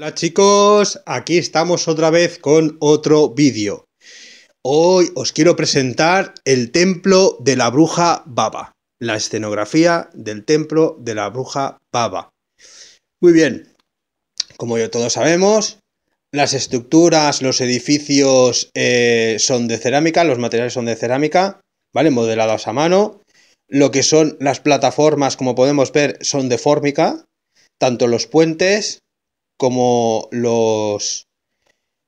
Hola chicos, aquí estamos otra vez con otro vídeo. Hoy os quiero presentar el templo de la bruja Baba, la escenografía del templo de la bruja Baba. Muy bien, como ya todos sabemos, las estructuras, los edificios eh, son de cerámica, los materiales son de cerámica, ¿vale? Modelados a mano. Lo que son las plataformas, como podemos ver, son de fórmica, tanto los puentes como los...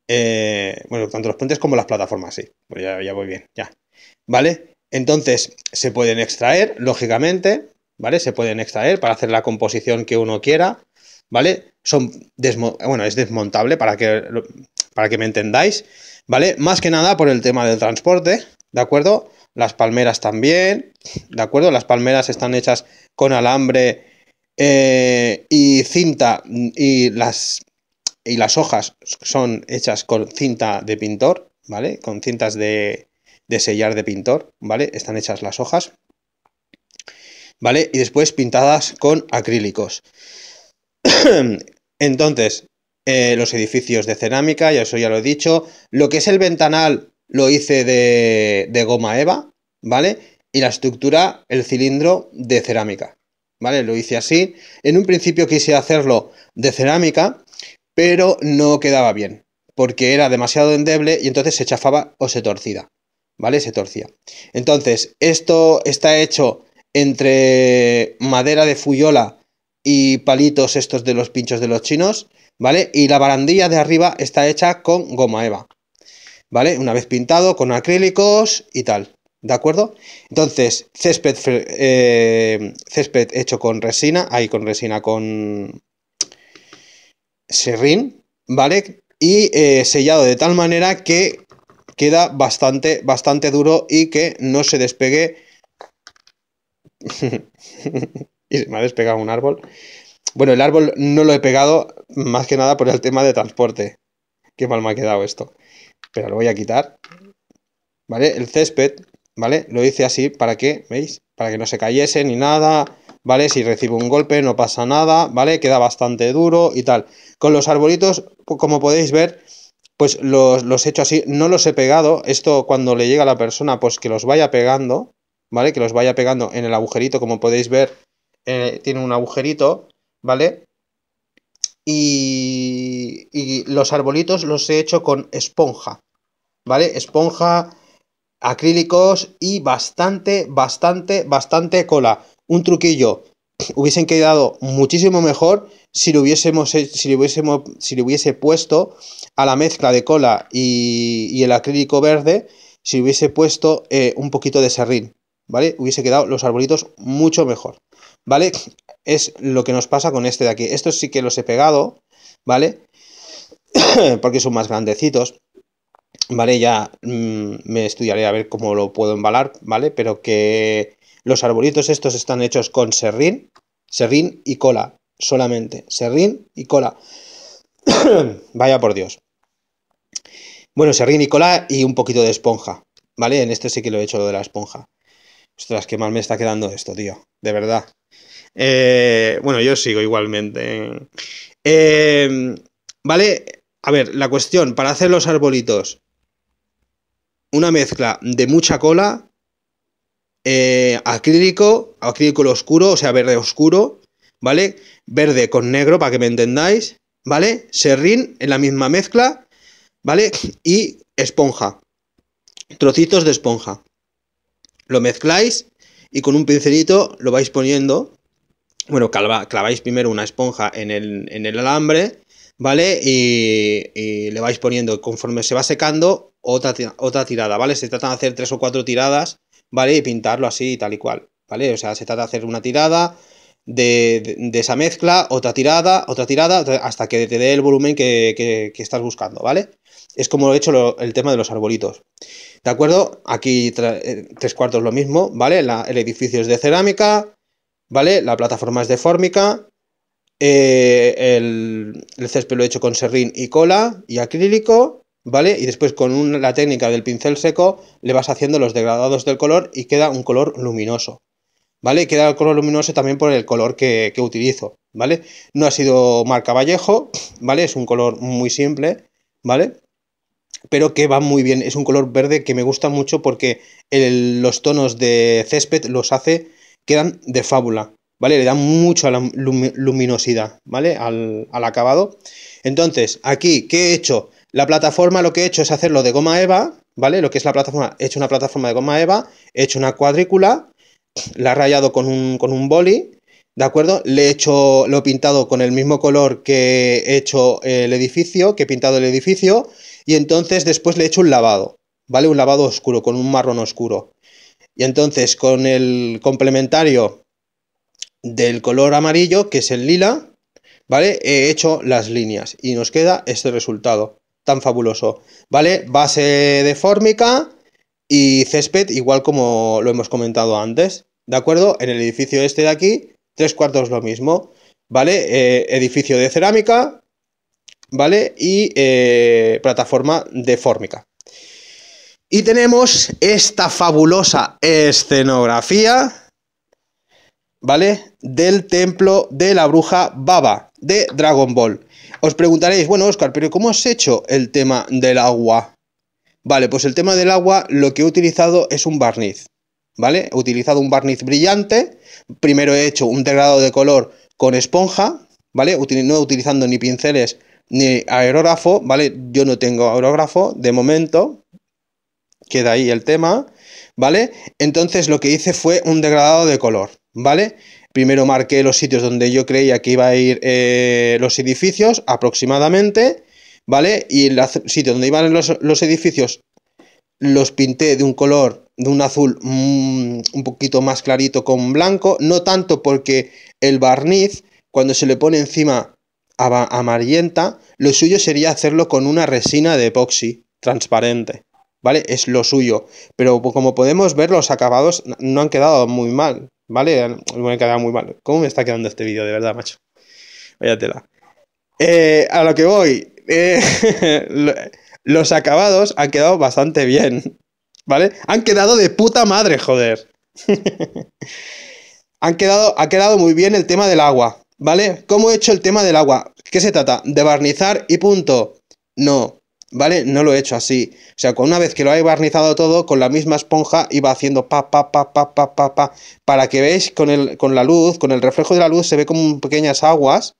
Eh, bueno, tanto los puentes como las plataformas, sí. Pues ya, voy bien, ya. ¿Vale? Entonces, se pueden extraer, lógicamente, ¿vale? Se pueden extraer para hacer la composición que uno quiera, ¿vale? Son bueno, es desmontable para que, para que me entendáis, ¿vale? Más que nada por el tema del transporte, ¿de acuerdo? Las palmeras también, ¿de acuerdo? Las palmeras están hechas con alambre eh, y cinta y las, y las hojas son hechas con cinta de pintor, ¿vale? Con cintas de, de sellar de pintor, ¿vale? Están hechas las hojas, ¿vale? Y después pintadas con acrílicos. Entonces, eh, los edificios de cerámica, ya eso ya lo he dicho. Lo que es el ventanal lo hice de, de goma eva, ¿vale? Y la estructura, el cilindro de cerámica, ¿vale? Lo hice así. En un principio quise hacerlo de cerámica, pero no quedaba bien, porque era demasiado endeble y entonces se chafaba o se torcía, ¿vale? Se torcía. Entonces, esto está hecho entre madera de fuyola y palitos estos de los pinchos de los chinos, ¿vale? Y la barandilla de arriba está hecha con goma eva, ¿vale? Una vez pintado con acrílicos y tal. ¿De acuerdo? Entonces, césped, eh, césped hecho con resina, ahí con resina, con serrín, ¿vale? Y eh, sellado de tal manera que queda bastante, bastante duro y que no se despegue. y se me ha despegado un árbol. Bueno, el árbol no lo he pegado más que nada por el tema de transporte. Qué mal me ha quedado esto. Pero lo voy a quitar. ¿Vale? El césped ¿vale? Lo hice así para que, ¿veis? Para que no se cayese ni nada, ¿vale? Si recibo un golpe no pasa nada, ¿vale? Queda bastante duro y tal. Con los arbolitos, pues, como podéis ver, pues los, he hecho así, no los he pegado. Esto cuando le llega a la persona, pues que los vaya pegando, ¿vale? Que los vaya pegando en el agujerito, como podéis ver, eh, tiene un agujerito, ¿vale? Y, y los arbolitos los he hecho con esponja, ¿vale? Esponja acrílicos y bastante, bastante, bastante cola. Un truquillo, hubiesen quedado muchísimo mejor si lo hubiésemos, si hubiésemos, si hubiese puesto a la mezcla de cola y, el acrílico verde, si hubiese puesto eh, un poquito de serrín, ¿vale? Hubiese quedado los arbolitos mucho mejor, ¿vale? Es lo que nos pasa con este de aquí. Estos sí que los he pegado, ¿vale? Porque son más grandecitos. ¿vale? Ya mm, me estudiaré a ver cómo lo puedo embalar, ¿vale? Pero que los arbolitos estos están hechos con serrín, serrín y cola, solamente, serrín y cola. Vaya por Dios. Bueno, serrín y cola y un poquito de esponja, ¿vale? En este sí que lo he hecho lo de la esponja. Ostras, qué mal me está quedando esto, tío, de verdad. Eh, bueno, yo sigo igualmente. Eh, vale, a ver, la cuestión, para hacer los arbolitos, una mezcla de mucha cola, eh, acrílico, acrílico oscuro, o sea, verde oscuro, ¿vale? Verde con negro, para que me entendáis, ¿vale? Serrín en la misma mezcla, ¿vale? Y esponja, trocitos de esponja. Lo mezcláis y con un pincelito lo vais poniendo. Bueno, claváis primero una esponja en el, en el alambre ¿vale? Y, le vais poniendo, conforme se va secando, otra, otra tirada, ¿vale? Se tratan de hacer tres o cuatro tiradas, ¿vale? Y pintarlo así, tal y cual, ¿vale? O sea, se trata de hacer una tirada de, esa mezcla, otra tirada, otra tirada, hasta que te dé el volumen que, estás buscando, ¿vale? Es como lo he hecho el tema de los arbolitos. ¿De acuerdo? Aquí eh, tres cuartos lo mismo, ¿vale? el edificio es de cerámica, ¿vale? La plataforma es de fórmica, eh, el, césped lo he hecho con serrín y cola y acrílico, ¿vale? Y después con la técnica del pincel seco le vas haciendo los degradados del color y queda un color luminoso, ¿vale? Queda el color luminoso también por el color que, utilizo, ¿vale? No ha sido marca Vallejo, ¿vale? Es un color muy simple, ¿vale? pero que va muy bien. Es un color verde que me gusta mucho porque los tonos de césped los hace, quedan de fábula, ¿vale? Le da mucho a la luminosidad, ¿vale? Al, acabado. Entonces, aquí, ¿qué he hecho? La plataforma lo que he hecho es hacerlo de goma eva, ¿vale? Lo que es la plataforma, he hecho una plataforma de goma eva, he hecho una cuadrícula, la he rayado con un, con un boli, ¿De acuerdo? Le he hecho, lo he pintado con el mismo color que he hecho el edificio, que he pintado el edificio, y entonces después le he hecho un lavado, ¿vale? Un lavado oscuro, con un marrón oscuro. Y entonces con el complementario del color amarillo, que es el lila, ¿vale? He hecho las líneas y nos queda este resultado tan fabuloso, ¿vale? Base de fórmica y césped, igual como lo hemos comentado antes, ¿de acuerdo? En el edificio este de aquí, tres cuartos lo mismo, ¿vale? Eh, edificio de cerámica, ¿vale? Y eh, plataforma de fórmica. Y tenemos esta fabulosa escenografía ¿vale? Del templo de la bruja Baba de Dragon Ball. Os preguntaréis, bueno, Oscar, pero ¿cómo has hecho el tema del agua? Vale, pues el tema del agua lo que he utilizado es un barniz, ¿vale? He utilizado un barniz brillante, primero he hecho un degradado de color con esponja, ¿vale? no utilizando ni pinceles ni aerógrafo, ¿vale? Yo no tengo aerógrafo de momento, queda ahí el tema, ¿vale? Entonces lo que hice fue un degradado de color, ¿vale? Primero marqué los sitios donde yo creía que iba a ir eh, los edificios aproximadamente, ¿vale? Y el sitio donde iban los, los edificios los pinté de un color, de un azul mm, un poquito más clarito con blanco, no tanto porque el barniz, cuando se le pone encima amarillenta, lo suyo sería hacerlo con una resina de epoxi transparente, ¿vale? Es lo suyo, pero como podemos ver los acabados no han quedado muy mal, ¿Vale? Me quedado muy mal. ¿Cómo me está quedando este vídeo, de verdad, macho? Vaya eh, a lo que voy. Eh, los acabados han quedado bastante bien. ¿Vale? Han quedado de puta madre, joder. han quedado, ha quedado muy bien el tema del agua. ¿Vale? ¿Cómo he hecho el tema del agua? ¿Qué se trata? ¿De barnizar y punto? No. ¿vale? No lo he hecho así. O sea, una vez que lo hay barnizado todo, con la misma esponja iba haciendo pa, pa, pa, pa, pa, pa, pa, para que veáis con, el, con la luz, con el reflejo de la luz, se ve como pequeñas aguas,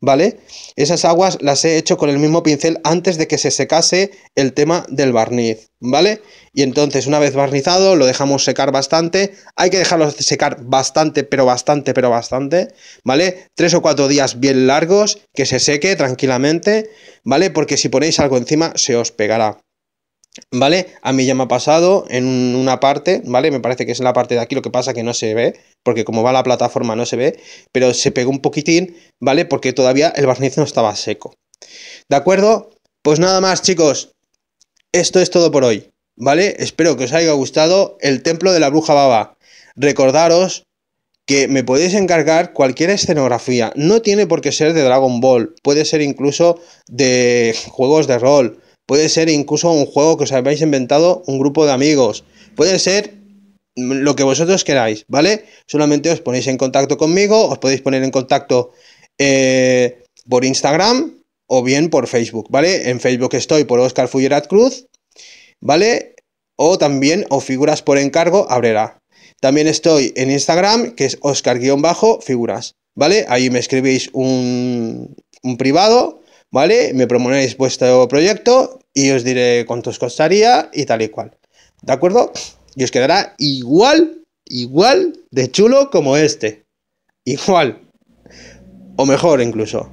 ¿vale? Esas aguas las he hecho con el mismo pincel antes de que se secase el tema del barniz, ¿vale? Y entonces una vez barnizado lo dejamos secar bastante, hay que dejarlo secar bastante, pero bastante, pero bastante, ¿vale? Tres o cuatro días bien largos, que se seque tranquilamente, ¿vale? Porque si ponéis algo encima se os pegará. ¿Vale? A mí ya me ha pasado en una parte, ¿vale? Me parece que es la parte de aquí, lo que pasa que no se ve, porque como va la plataforma no se ve, pero se pegó un poquitín, ¿vale? Porque todavía el barniz no estaba seco. ¿De acuerdo? Pues nada más, chicos. Esto es todo por hoy, ¿vale? Espero que os haya gustado el templo de la bruja baba. Recordaros que me podéis encargar cualquier escenografía. No tiene por qué ser de Dragon Ball, puede ser incluso de juegos de rol Puede ser incluso un juego que os habéis inventado un grupo de amigos. Puede ser lo que vosotros queráis, ¿vale? Solamente os ponéis en contacto conmigo, os podéis poner en contacto eh, por Instagram o bien por Facebook, ¿vale? En Facebook estoy por Oscar Fullerat Cruz, ¿vale? O también o figuras por encargo Abrera. También estoy en Instagram, que es Oscar-figuras, ¿vale? Ahí me escribís un, un privado ¿vale? Me proponéis vuestro proyecto y os diré cuánto os costaría y tal y cual. ¿De acuerdo? Y os quedará igual, igual de chulo como este. Igual. O mejor incluso.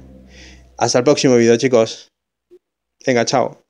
Hasta el próximo vídeo, chicos. Venga, chao.